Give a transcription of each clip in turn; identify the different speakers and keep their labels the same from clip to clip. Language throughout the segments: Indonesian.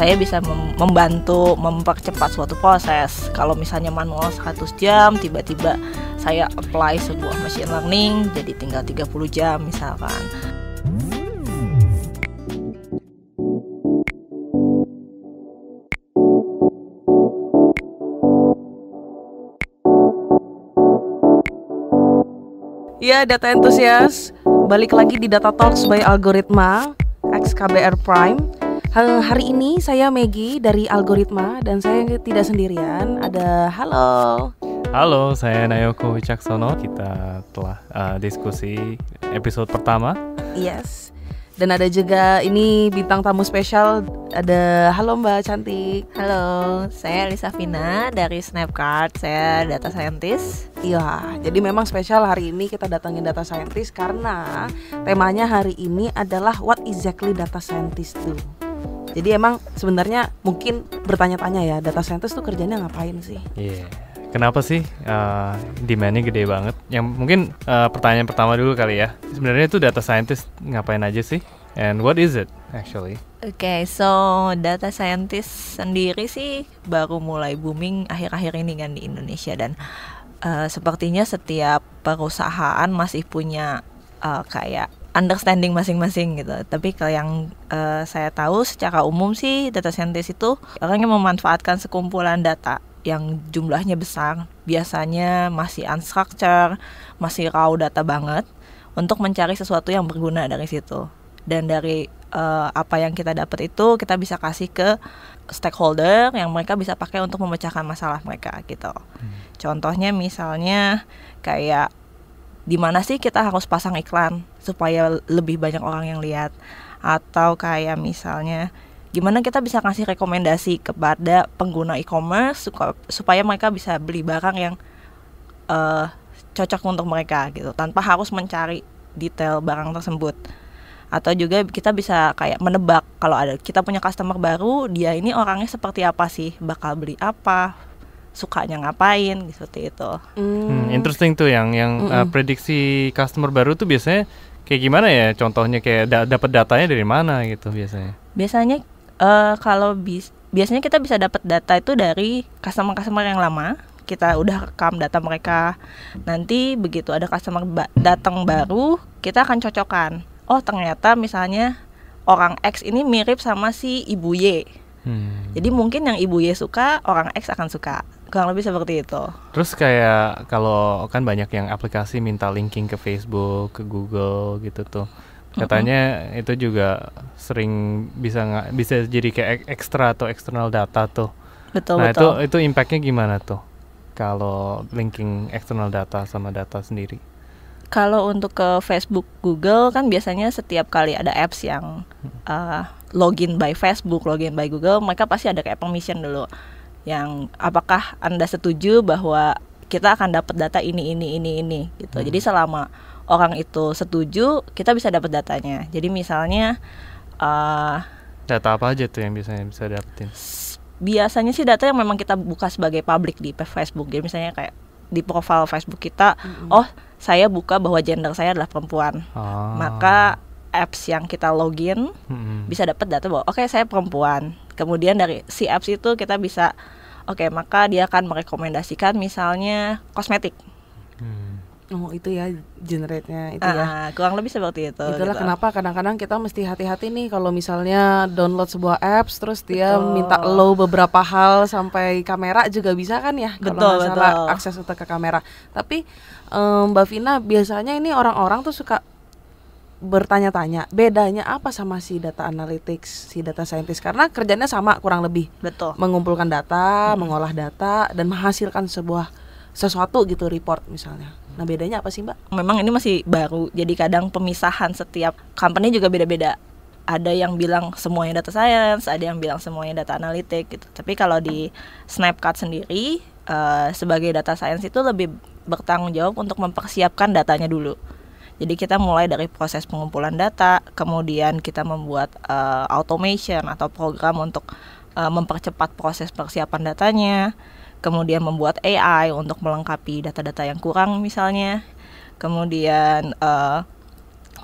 Speaker 1: saya bisa mem membantu mempercepat suatu proses. Kalau misalnya manual 100 jam, tiba-tiba saya apply sebuah machine learning jadi tinggal 30 jam misalkan.
Speaker 2: Ya, data entusias. Balik lagi di Data Talks by Algoritma XKBR Prime Eh, hari ini saya Maggie dari Algoritma dan saya tidak sendirian. Ada
Speaker 3: halo. Halo, saya Nayoko Wicaksono. Kita telah uh, diskusi episode pertama.
Speaker 2: Yes. Dan ada juga ini bintang tamu spesial ada halo Mbak
Speaker 1: Cantik.
Speaker 2: Halo, saya Lisa Vina dari Snapcard. Saya data scientist. Iya, jadi memang spesial hari ini kita datangin data scientist karena temanya hari ini adalah what exactly data scientist do. Jadi emang sebenarnya mungkin bertanya-tanya ya data scientist tuh kerjanya ngapain sih?
Speaker 3: Iya. Yeah. Kenapa sih uh, demandnya gede banget? Yang mungkin uh, pertanyaan pertama dulu kali ya. Sebenarnya itu data scientist ngapain aja sih? And what is it actually?
Speaker 1: Oke, okay, so data scientist sendiri sih baru mulai booming akhir-akhir ini kan di Indonesia dan uh, sepertinya setiap perusahaan masih punya uh, kayak understanding masing-masing gitu. Tapi kalau yang uh, saya tahu secara umum sih data scientist itu orang yang memanfaatkan sekumpulan data yang jumlahnya besar, biasanya masih unstructured, masih raw data banget untuk mencari sesuatu yang berguna dari situ. Dan dari uh, apa yang kita dapat itu kita bisa kasih ke stakeholder yang mereka bisa pakai untuk memecahkan masalah mereka gitu. Hmm. Contohnya misalnya kayak di mana sih kita harus pasang iklan supaya lebih banyak orang yang lihat atau kayak misalnya gimana kita bisa kasih rekomendasi kepada pengguna e-commerce supaya mereka bisa beli barang yang uh, cocok untuk mereka gitu tanpa harus mencari detail barang tersebut atau juga kita bisa kayak menebak kalau ada kita punya customer baru dia ini orangnya seperti apa sih bakal beli apa sukanya ngapain gitu itu.
Speaker 3: Hmm. hmm, interesting tuh yang yang mm -mm. Uh, prediksi customer baru tuh biasanya kayak gimana ya? Contohnya kayak da dapat datanya dari mana gitu biasanya?
Speaker 1: Biasanya uh, kalau bis biasanya kita bisa dapat data itu dari customer-customer yang lama. Kita udah rekam data mereka. Nanti begitu ada customer ba datang baru, kita akan cocokkan. Oh, ternyata misalnya orang X ini mirip sama si ibu Y Hmm. Jadi mungkin yang ibu Y suka, orang X akan suka. Kurang lebih seperti itu.
Speaker 3: Terus kayak kalau kan banyak yang aplikasi minta linking ke Facebook, ke Google gitu tuh. Katanya mm -hmm. itu juga sering bisa bisa jadi kayak ekstra atau eksternal data tuh. Betul nah, betul. Nah, itu itu impactnya gimana tuh? Kalau linking eksternal data sama data sendiri.
Speaker 1: Kalau untuk ke Facebook, Google kan biasanya setiap kali ada apps yang hmm. uh, login by Facebook, login by Google, mereka pasti ada kayak permission dulu yang apakah Anda setuju bahwa kita akan dapat data ini ini ini ini gitu. Hmm. Jadi selama orang itu setuju, kita bisa dapat datanya. Jadi misalnya uh,
Speaker 3: data apa aja tuh yang biasanya bisa dapetin?
Speaker 1: Biasanya sih data yang memang kita buka sebagai publik di Facebook. Jadi misalnya kayak di profile Facebook kita, -hmm. oh saya buka bahwa gender saya adalah perempuan. Ah. Maka apps yang kita login hmm. bisa dapat data bahwa oke okay, saya perempuan. Kemudian dari si apps itu kita bisa oke okay, maka dia akan merekomendasikan misalnya kosmetik.
Speaker 2: Hmm. Oh itu ya generate-nya itu ya. ah, ya. Kurang lebih seperti itu. Itulah gitu. kenapa kadang-kadang kita mesti hati-hati nih kalau misalnya download sebuah apps terus dia betul. minta low beberapa hal sampai kamera juga bisa kan ya betul, kalau betul. akses untuk ke kamera. Tapi um, Mbak Vina biasanya ini orang-orang tuh suka bertanya-tanya bedanya apa sama si data analytics, si data scientist karena kerjanya sama kurang lebih. Betul. Mengumpulkan data, hmm. mengolah data dan menghasilkan sebuah sesuatu gitu report misalnya.
Speaker 1: Nah, bedanya apa sih, Mbak? Memang ini masih baru. Jadi kadang pemisahan setiap company juga beda-beda. Ada yang bilang semuanya data science, ada yang bilang semuanya data analitik gitu. Tapi kalau di Snapcard sendiri uh, sebagai data science itu lebih bertanggung jawab untuk mempersiapkan datanya dulu jadi kita mulai dari proses pengumpulan data, kemudian kita membuat uh, automation atau program untuk uh, mempercepat proses persiapan datanya, kemudian membuat AI untuk melengkapi data-data yang kurang misalnya, kemudian uh,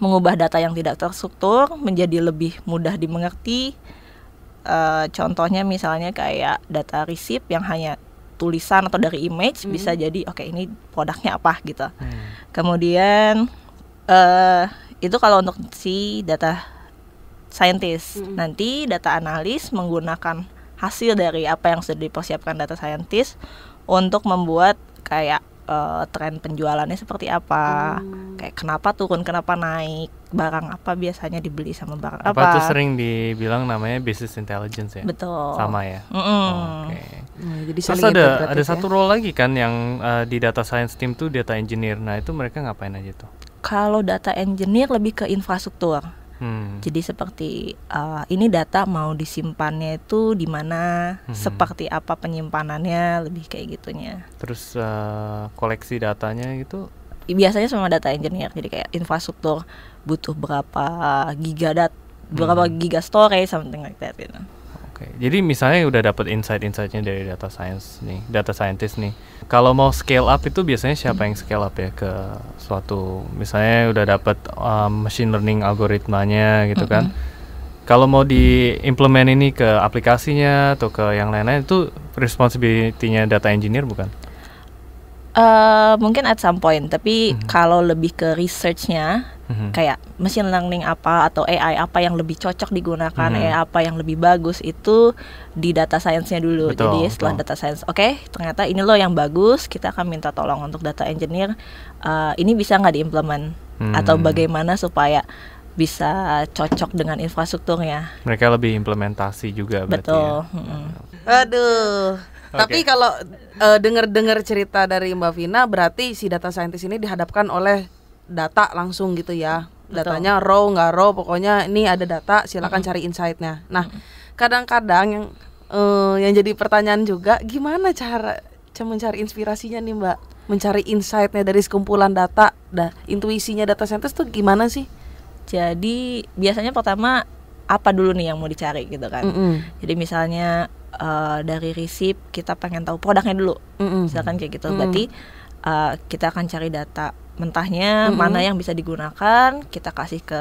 Speaker 1: mengubah data yang tidak terstruktur menjadi lebih mudah dimengerti. Uh, contohnya misalnya kayak data resip yang hanya tulisan atau dari image hmm. bisa jadi oke okay, ini produknya apa gitu. Hmm. Kemudian uh, itu kalau untuk si data scientist. Mm -hmm. Nanti data analis menggunakan hasil dari apa yang sudah dipersiapkan data scientist untuk membuat kayak uh, tren penjualannya seperti apa, mm. kayak kenapa turun, kenapa naik, barang apa biasanya dibeli sama barang apa. Apa tuh sering
Speaker 3: dibilang namanya business intelligence ya? Betul. Sama ya.
Speaker 1: Mm -hmm. Oke. Okay. Nah, iya, jadi Terus ada ada ya? satu
Speaker 3: role lagi kan yang uh, di data science team tuh data engineer. Nah itu mereka ngapain aja tuh?
Speaker 1: kalau data engineer lebih ke infrastruktur.
Speaker 3: Hmm. Jadi
Speaker 1: seperti uh, ini data mau disimpannya itu di mana, hmm. seperti apa penyimpanannya, lebih kayak gitunya.
Speaker 3: Terus uh, koleksi datanya gitu?
Speaker 1: Biasanya semua data engineer, jadi kayak infrastruktur butuh berapa giga dat, hmm. berapa giga storage, something like that know. Gitu.
Speaker 3: Oke, okay. jadi misalnya udah dapat insight-insightnya dari data science nih, data scientist nih kalau mau scale up itu biasanya siapa yang scale up ya ke suatu misalnya udah dapat um, machine learning algoritmanya gitu mm -hmm. kan. Kalau mau diimplement ini ke aplikasinya atau ke yang lain-lain itu responsibility-nya data engineer bukan?
Speaker 1: Uh, mungkin at some point, tapi mm -hmm. kalau lebih ke researchnya hmm. kayak machine learning apa atau AI apa yang lebih cocok digunakan hmm. AI apa yang lebih bagus itu di data science-nya dulu betul, jadi setelah betul. data science oke okay, ternyata ini loh yang bagus kita akan minta tolong untuk data engineer uh, ini bisa nggak diimplement hmm. atau bagaimana supaya bisa
Speaker 2: cocok dengan infrastrukturnya
Speaker 3: mereka lebih implementasi juga ya.
Speaker 1: betul ya. hmm.
Speaker 2: aduh okay. tapi kalau uh, dengar-dengar cerita dari Mbak Vina berarti si data scientist ini dihadapkan oleh data langsung gitu ya datanya Betul. raw nggak raw pokoknya ini ada data silakan mm -hmm. cari insightnya nah kadang-kadang yang uh, yang jadi pertanyaan juga gimana cara cara mencari inspirasinya nih mbak mencari insightnya dari sekumpulan data dah intuisinya data scientist tuh gimana sih jadi
Speaker 1: biasanya pertama apa dulu nih yang mau dicari gitu kan mm -hmm. jadi misalnya uh, dari resip kita pengen tahu produknya dulu mm -hmm. misalkan kayak gitu mm -hmm. berarti uh, kita akan cari data mentahnya mm-hmm. mana yang bisa digunakan kita kasih ke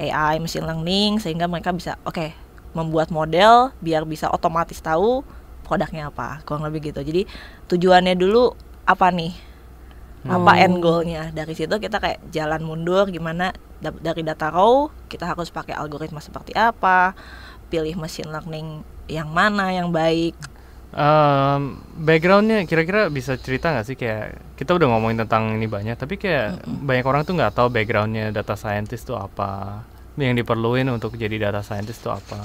Speaker 1: AI mesin learning sehingga mereka bisa oke okay, membuat model biar bisa otomatis tahu produknya apa kurang lebih gitu jadi tujuannya dulu apa nih hmm. apa end goalnya dari situ kita kayak jalan mundur gimana dari data raw kita harus pakai algoritma seperti apa pilih mesin learning
Speaker 3: yang mana yang baik um, backgroundnya kira-kira bisa cerita nggak sih kayak kita udah ngomongin tentang ini banyak tapi kayak mm -hmm. banyak orang tuh nggak tahu backgroundnya data scientist tuh apa yang diperluin untuk jadi data scientist tuh apa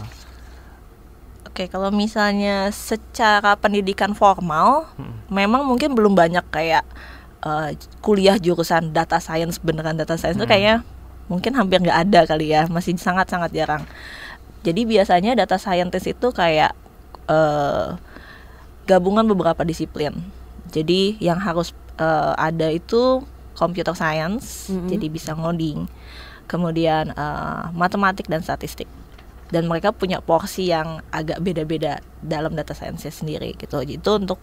Speaker 1: Oke, okay, kalau misalnya secara pendidikan formal, hmm. memang mungkin belum banyak kayak uh, kuliah jurusan data science beneran data science hmm. kayaknya mungkin hampir nggak ada kali ya, masih sangat-sangat jarang. Jadi biasanya data scientist itu kayak uh, gabungan beberapa disiplin. Jadi yang harus uh, ada itu computer science, mm-hmm. jadi bisa ngoding. Kemudian uh, matematik dan statistik. Dan mereka punya porsi yang agak beda-beda dalam data science sendiri gitu. Jadi Itu untuk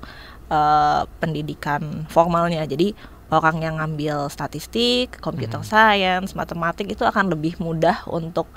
Speaker 1: uh, pendidikan formalnya. Jadi orang yang ngambil statistik, computer mm-hmm. science, matematik itu akan lebih mudah untuk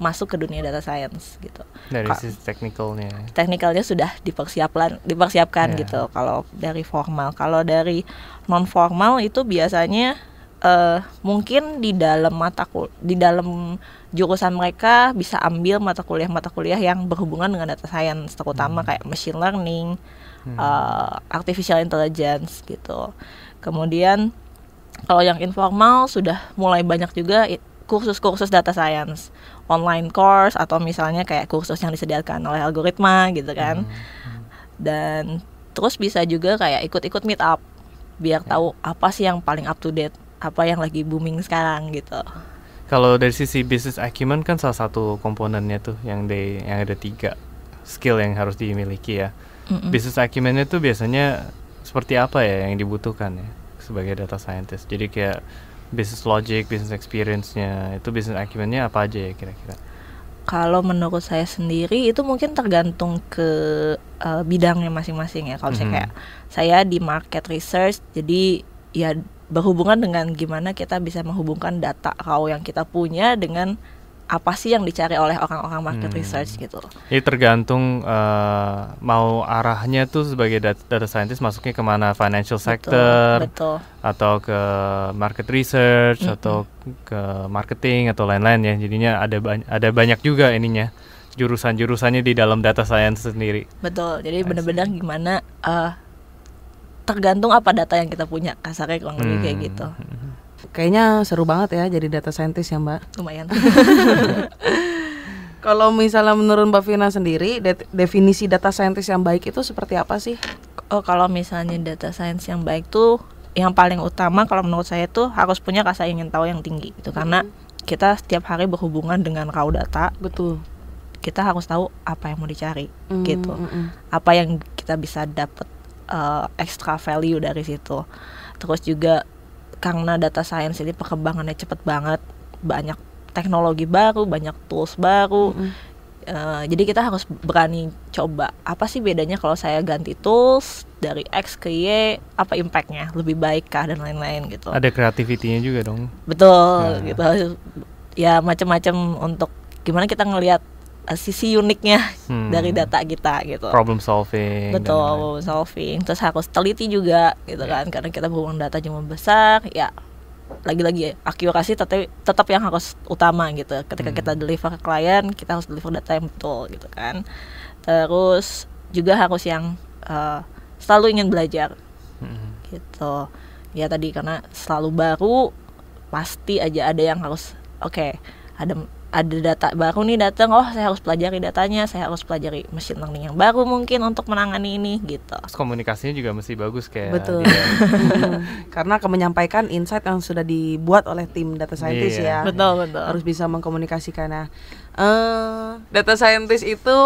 Speaker 1: masuk ke dunia data science gitu. Dari
Speaker 3: sisi teknikalnya. Ya.
Speaker 1: Teknikalnya sudah dipersiapkan dipersiapkan yeah. gitu kalau dari formal. Kalau dari non formal itu biasanya uh, mungkin di dalam mata kul di dalam jurusan mereka bisa ambil mata kuliah-mata kuliah yang berhubungan dengan data science terutama hmm. kayak machine learning, hmm. uh, artificial intelligence gitu. Kemudian kalau yang informal sudah mulai banyak juga kursus-kursus data science online course atau misalnya kayak kursus yang disediakan oleh algoritma gitu kan. Hmm. Dan terus bisa juga kayak ikut-ikut meet up biar ya. tahu apa sih yang paling up to date, apa yang lagi booming sekarang gitu.
Speaker 3: Kalau dari sisi business acumen kan salah satu komponennya tuh yang de yang ada tiga skill yang harus dimiliki ya. Mm -mm. Bisnis acumennya tuh biasanya seperti apa ya yang dibutuhkan ya sebagai data scientist. Jadi kayak business logic, business experience-nya. Itu business acumen-nya apa aja ya kira-kira?
Speaker 1: Kalau menurut saya sendiri itu mungkin tergantung ke uh, bidangnya masing-masing ya. Kalau mm -hmm. saya kayak saya di market research, jadi ya berhubungan dengan gimana kita bisa menghubungkan data raw yang kita punya dengan apa sih yang dicari oleh orang-orang market hmm. research gitu.
Speaker 3: Ini tergantung uh, mau arahnya tuh sebagai data, scientist masuknya kemana financial sector, betul, atau ke market research, mm -hmm. atau ke marketing atau lain-lain ya. Jadinya ada ba ada banyak juga ininya jurusan-jurusannya di dalam data science sendiri. Betul.
Speaker 1: Jadi benar-benar gimana uh, tergantung apa data yang kita punya kasarnya kurang
Speaker 2: lebih hmm. kayak gitu. Hmm, hmm, hmm. Kayaknya seru banget ya jadi data scientist ya Mbak. Lumayan. Kalau misalnya menurut Mbak Vina sendiri, de definisi data scientist yang baik itu seperti apa sih? Oh, kalau misalnya data science yang baik tuh yang paling
Speaker 1: utama kalau menurut saya tuh harus punya rasa ingin tahu yang tinggi hmm. karena mm-hmm. kita setiap hari berhubungan dengan raw data. Betul. Kita harus tahu apa yang mau dicari hmm. gitu. hmm. Apa yang kita bisa dapat uh, eh, extra value dari situ. Terus juga karena data science ini perkembangannya cepet banget banyak teknologi baru banyak tools baru mm -hmm. Uh, jadi kita harus berani coba apa sih bedanya kalau saya ganti tools dari X ke Y apa impactnya lebih baik kah dan lain-lain gitu ada
Speaker 3: kreativitinya juga dong
Speaker 1: betul nah. gitu ya macam-macam untuk gimana kita ngelihat uh, sisi uniknya hmm. dari data kita gitu. Problem
Speaker 3: solving. Betul, dan
Speaker 1: problem solving. Terus harus teliti juga gitu yeah. kan karena kita berhubung data cuma besar ya lagi-lagi akurasi tetap tetap yang harus utama gitu. Ketika hmm. kita deliver ke klien, kita harus deliver data yang betul gitu kan. Terus juga harus yang uh, selalu ingin belajar. Hmm. Gitu. Ya tadi karena selalu baru pasti aja ada yang harus oke, okay, ada ada data baru nih datang oh saya harus pelajari datanya saya harus pelajari mesin learning yang baru mungkin untuk
Speaker 2: menangani ini
Speaker 3: gitu Terus komunikasinya juga mesti bagus kayak betul
Speaker 2: karena akan menyampaikan insight yang sudah dibuat oleh tim data scientist yeah. ya betul betul harus bisa mengkomunikasikannya uh, eh, data scientist itu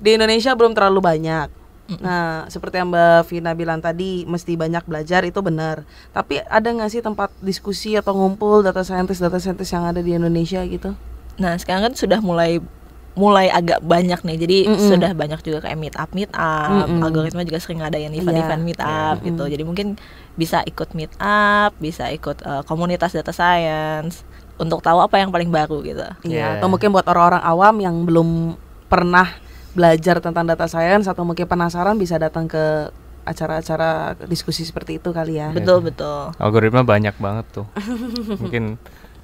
Speaker 2: di Indonesia belum terlalu banyak Nah, seperti yang Mbak Vina bilang tadi, mesti banyak belajar itu benar. Tapi ada nggak sih tempat diskusi atau ngumpul data scientist, data scientist yang ada di Indonesia gitu? Nah
Speaker 1: sekarang kan sudah mulai mulai agak banyak nih jadi mm -mm. sudah banyak juga kayak meet up meet up mm -mm. algoritma juga sering ada yang event-event iya. meet up yeah. gitu mm -mm. jadi mungkin bisa ikut meet up bisa ikut uh, komunitas data science untuk tahu apa yang paling baru gitu yeah. Iya. atau mungkin
Speaker 2: buat orang-orang awam yang belum pernah belajar tentang data science atau mungkin penasaran bisa datang ke acara-acara diskusi seperti itu kali ya betul yeah. betul
Speaker 3: algoritma banyak banget tuh mungkin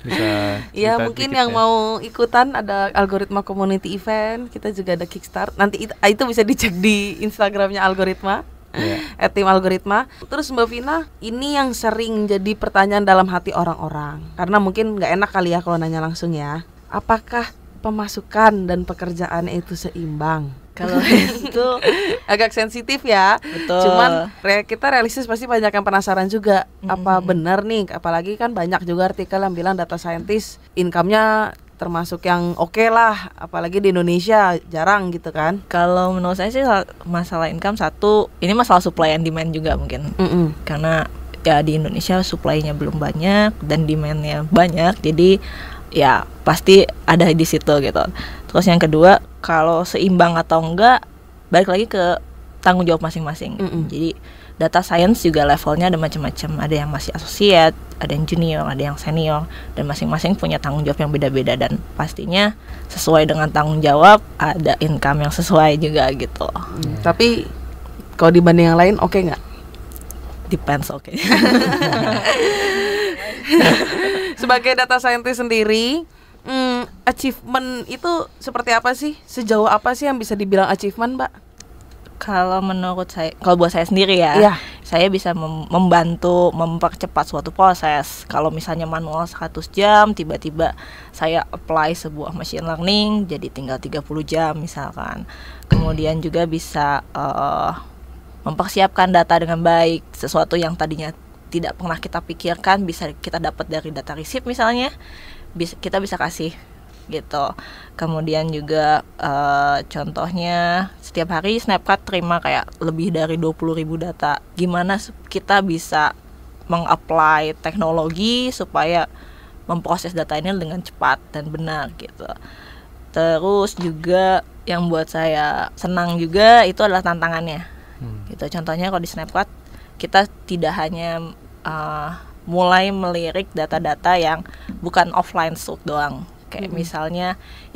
Speaker 3: bisa ya mungkin yang ya.
Speaker 2: mau ikutan ada algoritma community event kita juga ada kickstart nanti itu, ah, itu bisa dicek di instagramnya algoritma yeah. at tim algoritma terus mbak Vina ini yang sering jadi pertanyaan dalam hati orang-orang karena mungkin nggak enak kali ya kalau nanya langsung ya apakah pemasukan dan pekerjaan itu seimbang kalau itu agak sensitif ya. Betul. Cuman re kita realistis pasti banyak yang penasaran juga -hmm. apa benar nih apalagi kan banyak juga artikel yang bilang data saintis income-nya termasuk yang oke okay lah apalagi di Indonesia jarang gitu kan kalau menurut saya sih
Speaker 1: masalah income satu ini masalah supply and demand juga mungkin mm -mm. karena ya di Indonesia supply-nya belum banyak dan demand-nya banyak jadi ya pasti ada di situ gitu terus yang kedua kalau seimbang atau enggak balik lagi ke tanggung jawab masing-masing mm -hmm. jadi data science juga levelnya ada macam-macam ada yang masih associate ada yang junior ada yang senior dan masing-masing punya tanggung jawab yang beda-beda dan pastinya sesuai dengan tanggung jawab ada income yang sesuai juga gitu mm. tapi
Speaker 2: kalau dibanding yang lain oke okay nggak depends oke okay. sebagai data scientist sendiri mm, achievement itu seperti apa sih? Sejauh apa sih yang bisa dibilang achievement, Mbak? Kalau menurut saya,
Speaker 1: kalau buat saya sendiri ya, yeah. saya bisa mem membantu mempercepat suatu proses. Kalau misalnya manual 100 jam, tiba-tiba saya apply sebuah machine learning jadi tinggal 30 jam misalkan. Kemudian juga bisa uh, mempersiapkan data dengan baik, sesuatu yang tadinya tidak pernah kita pikirkan bisa kita dapat dari data riset misalnya bisa, kita bisa kasih gitu. Kemudian juga uh, contohnya setiap hari Snapchat terima kayak lebih dari ribu data. Gimana kita bisa mengapply teknologi supaya memproses data ini dengan cepat dan benar gitu. Terus juga yang buat saya senang juga itu adalah tantangannya. Hmm. Gitu. Contohnya kalau di Snapchat kita tidak hanya uh, mulai melirik data-data yang bukan offline stock doang kayak mm -hmm. misalnya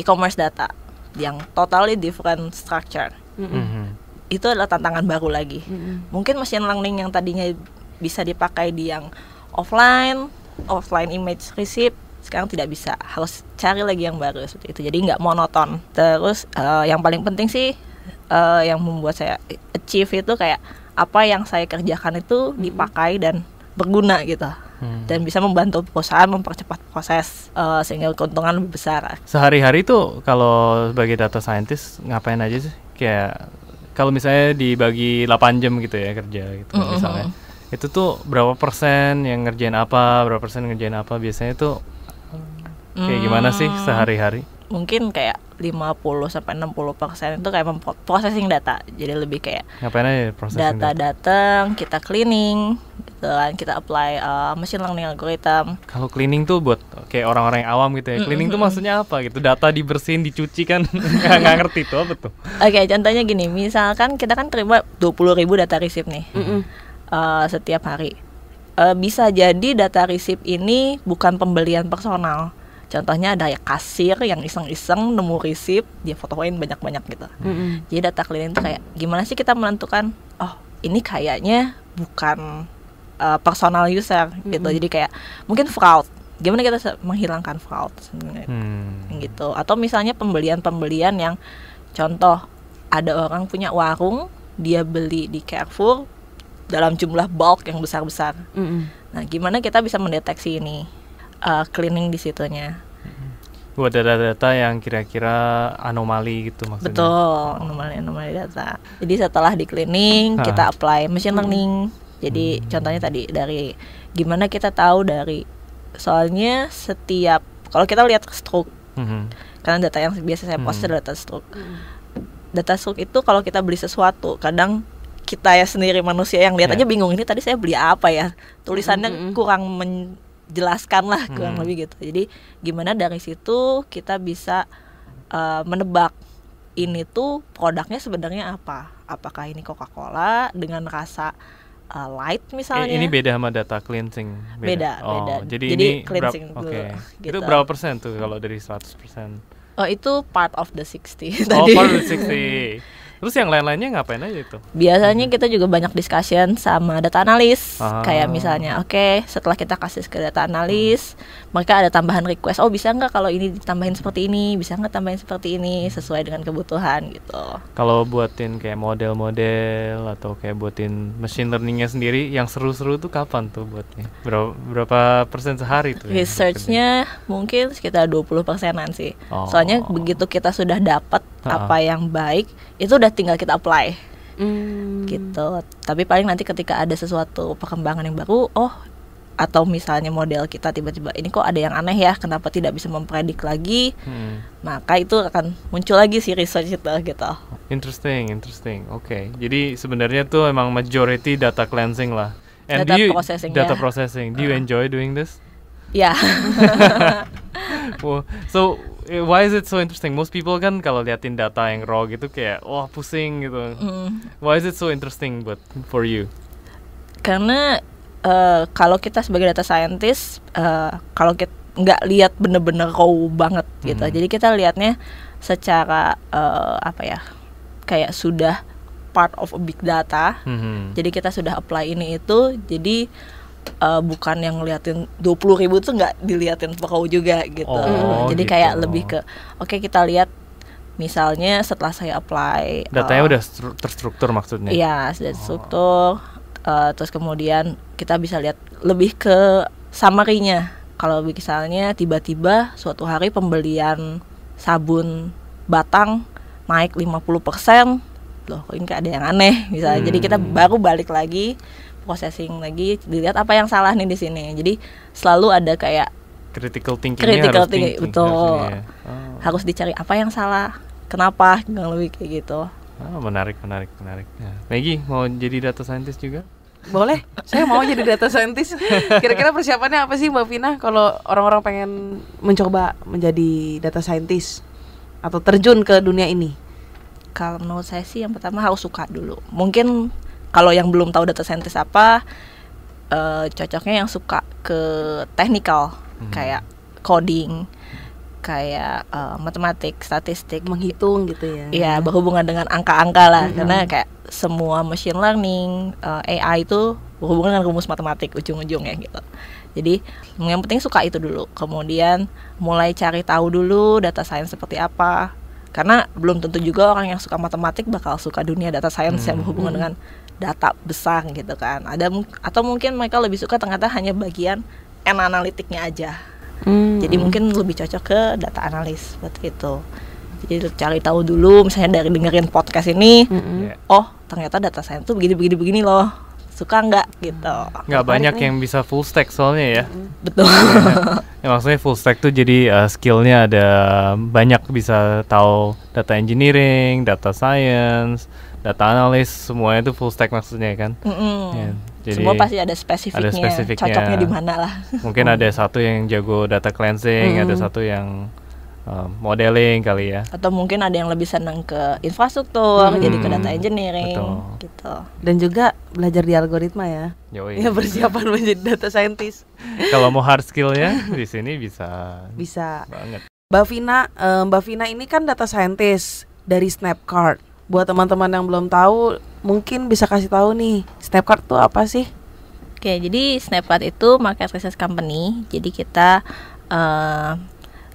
Speaker 1: e-commerce data yang totally different structure mm -hmm. itu adalah tantangan baru lagi mm -hmm. mungkin machine learning yang tadinya bisa dipakai di yang offline offline image receipt sekarang tidak bisa harus cari lagi yang baru seperti itu jadi nggak monoton terus uh, yang paling penting sih uh, yang membuat saya achieve itu kayak apa yang saya kerjakan itu dipakai dan berguna gitu
Speaker 3: hmm.
Speaker 1: dan bisa membantu perusahaan mempercepat proses uh, sehingga keuntungan lebih besar.
Speaker 3: Sehari-hari tuh kalau sebagai data scientist ngapain aja sih? Kayak kalau misalnya dibagi 8 jam gitu ya kerja gitu mm -hmm. misalnya. Itu tuh berapa persen yang ngerjain apa, berapa persen ngerjain apa biasanya tuh kayak hmm. gimana sih hmm. sehari-hari?
Speaker 1: Mungkin kayak 50 sampai 60 persen itu kayak memprocessing data jadi lebih kayak
Speaker 3: ngapain aja processing data, data
Speaker 1: datang kita cleaning gitu kan, kita apply uh, machine learning algorithm.
Speaker 3: Kalau cleaning tuh buat kayak orang-orang yang awam gitu ya. Mm -hmm. Cleaning tuh maksudnya apa gitu? Data dibersihin, dicuci kan nggak ngerti tuh apa tuh.
Speaker 1: Oke, okay, contohnya gini, misalkan kita kan terima puluh ribu data receipt nih. Mm -hmm. uh, setiap hari. Uh, bisa jadi data receipt ini bukan pembelian personal. Contohnya ada ya kasir yang iseng-iseng nemu resip dia fotoin banyak-banyak gitu. Mm -hmm. Jadi data cleaning itu kayak gimana sih kita menentukan oh ini kayaknya bukan uh, personal user mm -hmm. gitu mm-hmm. jadi kayak mungkin fraud gimana kita menghilangkan fraud hmm. gitu atau misalnya pembelian-pembelian yang contoh ada orang punya warung dia beli di Carrefour dalam jumlah bulk yang besar-besar mm -hmm. nah gimana kita bisa mendeteksi ini uh, cleaning di situnya mm-hmm.
Speaker 3: buat data-data yang kira-kira anomali gitu maksudnya.
Speaker 1: Betul, anomali-anomali data. Jadi setelah di cleaning, ah. kita apply machine learning. Hmm. Jadi hmm. contohnya tadi dari gimana kita tahu dari soalnya setiap kalau kita lihat stroke hmm. karena data yang biasa saya post hmm. data stroke. Hmm. Data stroke itu kalau kita beli sesuatu kadang kita ya sendiri manusia yang lihat yeah. aja bingung ini tadi saya beli apa ya tulisannya -hmm. hmm, hmm. kurang menjelaskan lah kurang mm. lebih gitu jadi gimana dari situ kita bisa uh, menebak ini tuh produknya sebenarnya apa apakah ini Coca Cola dengan rasa uh, light eh, misalnya. ini
Speaker 3: beda sama data cleansing. Beda, beda. beda. Oh, beda. Jadi, jadi ini cleansing berapa, dulu. Okay. Gitu. Itu berapa persen tuh kalau dari 100
Speaker 1: Oh, itu part of the 60 tadi. Oh, part of the
Speaker 3: 60. Terus yang lain-lainnya ngapain aja itu?
Speaker 1: Biasanya kita juga banyak discussion sama data analis. Ah. Kayak misalnya, oke, okay, setelah kita kasih ke data analis, hmm. mereka ada tambahan request. Oh, bisa nggak kalau ini ditambahin seperti ini? Bisa nggak tambahin seperti ini sesuai dengan kebutuhan gitu.
Speaker 3: Kalau buatin kayak model-model atau kayak buatin machine learningnya sendiri, yang seru-seru tuh kapan tuh buatnya? Berapa, berapa persen sehari tuh? Researchnya
Speaker 1: ya? mungkin sekitar 20 persenan sih. Oh. Soalnya begitu kita sudah dapat uh apa yang baik itu udah tinggal kita apply hmm. gitu tapi paling nanti ketika ada sesuatu perkembangan yang baru oh atau misalnya model kita tiba-tiba ini kok ada yang aneh ya kenapa tidak bisa mempredik lagi hmm. maka itu akan muncul lagi si research itu gitu
Speaker 3: interesting interesting oke okay. jadi sebenarnya tuh emang majority data cleansing lah And data processing data ya. processing do you enjoy doing this yeah wow. So eh, why is it so interesting? Most people kan kalau liatin data yang raw gitu kayak wah pusing gitu. Mm. Why is it so interesting but for you?
Speaker 1: Karena uh, kalau kita sebagai data scientist uh, kalau kita nggak lihat bener-bener raw banget gitu. Mm-hmm. Jadi kita liatnya secara uh, apa ya? Kayak sudah part of a big data. Mm -hmm. Jadi kita sudah apply ini itu. Jadi uh, bukan yang ngeliatin dua puluh ribu tuh nggak diliatin pokok juga gitu oh, jadi gitu. kayak lebih ke oke okay, kita lihat misalnya setelah saya apply datanya uh,
Speaker 3: udah terstruktur maksudnya iya
Speaker 1: sudah oh. terstruktur oh. uh, terus kemudian kita bisa lihat lebih ke summary-nya kalau misalnya tiba-tiba suatu hari pembelian sabun batang naik 50% loh ini kayak ada yang aneh misalnya hmm. jadi kita hmm. baru balik lagi processing lagi dilihat apa yang salah nih di sini jadi selalu ada kayak
Speaker 3: critical thinking critical harus thinking, thinking betul harus, ya. oh.
Speaker 1: harus dicari apa yang salah kenapa nggak lebih kayak gitu
Speaker 3: oh, menarik menarik menarik nah, Maggie mau jadi data scientist juga
Speaker 2: boleh saya mau jadi data scientist kira-kira persiapannya apa sih mbak Vina kalau orang-orang pengen mencoba menjadi data scientist atau terjun ke dunia ini kalau menurut saya sih yang pertama harus suka dulu
Speaker 1: mungkin kalau yang belum tahu data scientist apa uh, cocoknya yang suka ke technical hmm. kayak coding kayak uh, matematik, statistik, menghitung gitu ya. Iya, berhubungan dengan angka-angka lah hmm. karena kayak semua machine learning, uh, eh, AI itu berhubungan dengan rumus matematik ujung-ujungnya gitu. Jadi yang penting suka itu dulu. Kemudian mulai cari tahu dulu data science seperti apa. Karena belum tentu juga orang yang suka matematik bakal suka dunia data science hmm. yang berhubungan hmm. dengan data besar gitu kan ada atau mungkin mereka lebih suka ternyata hanya bagian n analitiknya aja hmm. jadi mungkin lebih cocok ke data analis seperti itu jadi cari tahu dulu misalnya dari dengerin podcast ini mm-hmm. yeah. oh ternyata data science tuh begini begini begini loh suka nggak gitu nggak banyak yang
Speaker 3: bisa full stack soalnya ya hmm. betul iya. ya, maksudnya full stack tuh jadi uh, skillnya ada banyak bisa tahu data engineering data science data analis semuanya itu full stack maksudnya kan mm -hmm. ya, jadi semua pasti ada spesifiknya, ada spesifiknya. cocoknya di mana lah mungkin ada satu yang jago data cleansing mm -hmm. ada satu yang um, modeling kali ya
Speaker 1: atau mungkin ada yang lebih senang ke infrastruktur -hmm. jadi ke data engineering Betul.
Speaker 2: gitu dan juga belajar di algoritma ya Yoi. ya persiapan menjadi data scientist kalau mau
Speaker 3: hard skill ya di sini bisa bisa banget
Speaker 2: Mbak Vina, eh, Mbak Vina ini kan data scientist dari Snapcard buat teman-teman yang belum tahu mungkin bisa kasih tahu nih Snapcard tuh apa sih?
Speaker 1: Oke, jadi Snapcard itu market research company. Jadi kita uh,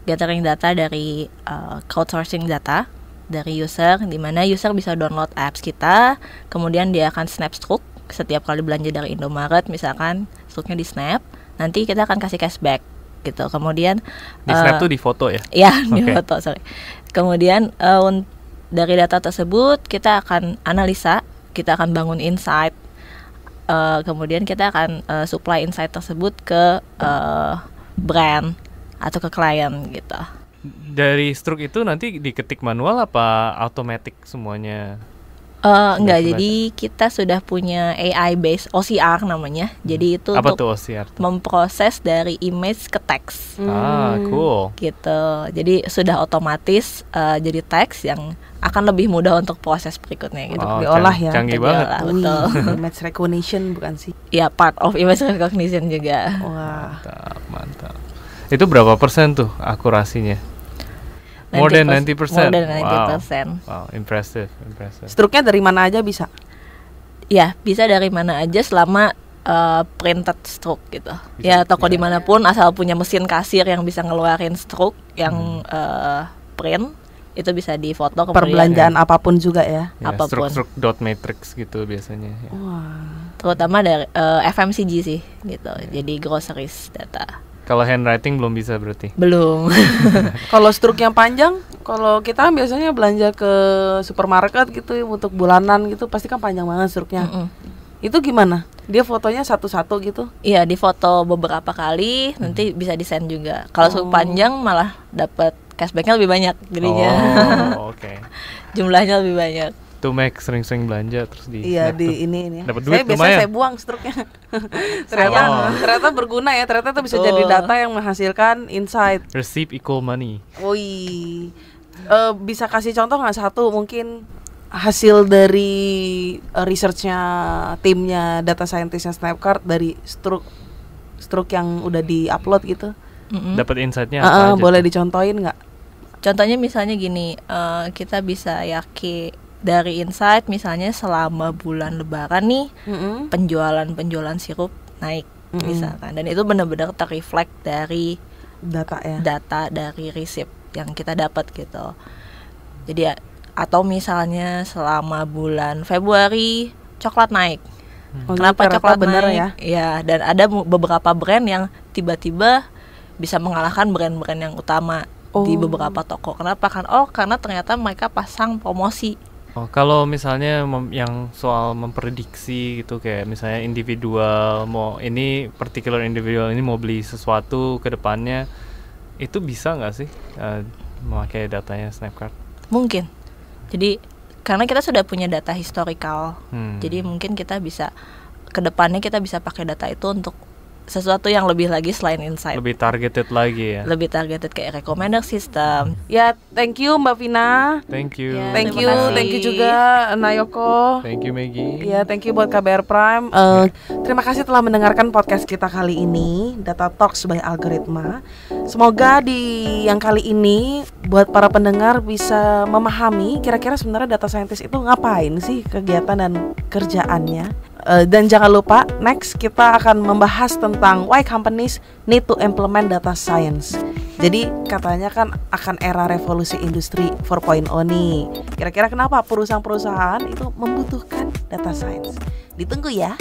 Speaker 1: gathering data dari uh, crowdsourcing data dari user di mana user bisa download apps kita, kemudian dia akan snap stroke setiap kali belanja dari Indomaret misalkan struknya di snap, nanti kita akan kasih cashback gitu. Kemudian di snap uh, tuh di foto ya? Iya, okay. di foto, sorry. Kemudian uh, untuk dari data tersebut kita akan analisa, kita akan bangun insight, uh, kemudian kita akan uh, supply insight tersebut ke uh, brand atau ke klien gitu.
Speaker 3: Dari struk itu nanti diketik manual apa automatic semuanya? Uh, enggak, jadi
Speaker 1: kita sudah punya AI based OCR namanya. Hmm. Jadi itu Apa untuk tuh OCR tuh? memproses dari image ke teks. Ah, hmm. Ah, cool. Gitu. Jadi sudah otomatis uh, jadi teks yang akan lebih mudah untuk proses berikutnya gitu. Oh, diolah ya. Canggih banget. Diolah, betul. image recognition bukan sih? Ya, part of image recognition juga.
Speaker 2: Wah. Mantap,
Speaker 3: mantap. Itu berapa persen tuh akurasinya? More than 90%. More than 90%. Wow. wow, impressive, impressive. Struknya
Speaker 2: dari mana aja bisa?
Speaker 1: Ya, bisa dari mana aja selama uh, printed stroke gitu. Bisa, ya toko bisa. dimanapun asal punya mesin kasir yang bisa ngeluarin stroke yang hmm. uh, print itu bisa difoto kemudian perbelanjaan
Speaker 3: ya. apapun juga ya, ya apapun struk, struk dot matrix gitu biasanya ya.
Speaker 2: Wah.
Speaker 1: terutama dari uh, eh, FMCG sih gitu ya. jadi groceries
Speaker 2: data
Speaker 3: kalau handwriting belum bisa berarti.
Speaker 1: Belum.
Speaker 2: kalau struk yang panjang, kalau kita biasanya belanja ke supermarket gitu untuk bulanan gitu pasti kan panjang banget struknya. Mm -mm. Itu gimana? Dia fotonya satu-satu gitu? Iya, difoto beberapa
Speaker 1: kali, hmm. nanti bisa desain juga. Kalau oh. panjang malah dapat cashbacknya lebih banyak
Speaker 2: jadinya. Oh, oke. Okay. Jumlahnya lebih banyak
Speaker 3: tuh Max sering-sering belanja terus di iya di tuh. ini ini dapat duit saya lumayan. biasanya saya
Speaker 2: buang struknya ternyata oh. ternyata berguna ya ternyata itu bisa oh. jadi data yang menghasilkan insight
Speaker 3: receive equal money
Speaker 2: woi uh, bisa kasih contoh nggak satu mungkin hasil dari uh, researchnya timnya data scientistnya Snapcard dari struk struk yang udah di upload gitu mm-hmm.
Speaker 3: dapat insightnya uh-uh, boleh tuh?
Speaker 2: dicontohin nggak contohnya
Speaker 1: misalnya gini uh, kita bisa ya, yakin dari insight misalnya selama bulan lebaran nih mm-hmm. penjualan penjualan sirup naik mm-hmm. misalkan dan itu benar-benar terreflect dari data ya data dari resip yang kita dapat gitu jadi ya, atau misalnya selama bulan Februari coklat naik hmm. Oh, kenapa coklat bener ya? ya dan ada beberapa brand yang tiba-tiba bisa mengalahkan brand-brand yang utama oh. di beberapa toko kenapa kan oh karena ternyata mereka pasang promosi
Speaker 3: Oh, kalau misalnya yang soal memprediksi gitu kayak misalnya individual mau ini particular individual ini mau beli sesuatu ke depannya itu bisa nggak sih uh, memakai datanya Snapcard?
Speaker 1: Mungkin. Jadi karena kita sudah punya data historical. Hmm. Jadi mungkin kita bisa ke depannya kita bisa pakai data itu untuk sesuatu yang lebih lagi selain insight. Lebih
Speaker 3: targeted lagi ya.
Speaker 1: Lebih targeted kayak recommender system. Ya,
Speaker 2: thank you Mbak Vina.
Speaker 3: Thank you. yeah, thank you, thank you juga uh, Nayoko. Thank you Maggie. Ya,
Speaker 2: thank you buat KBR Prime. Uh, ya. terima kasih telah mendengarkan podcast kita kali ini, Data Talks by Algoritma. Semoga di yang kali ini buat para pendengar bisa memahami kira-kira sebenarnya data scientist itu ngapain sih kegiatan dan kerjaannya. Eh, dan jangan lupa, next kita akan membahas tentang why companies need to implement data science. Jadi katanya kan akan era revolusi industri 4.0 nih. Kira-kira kenapa perusahaan-perusahaan itu membutuhkan data science? Ditunggu ya.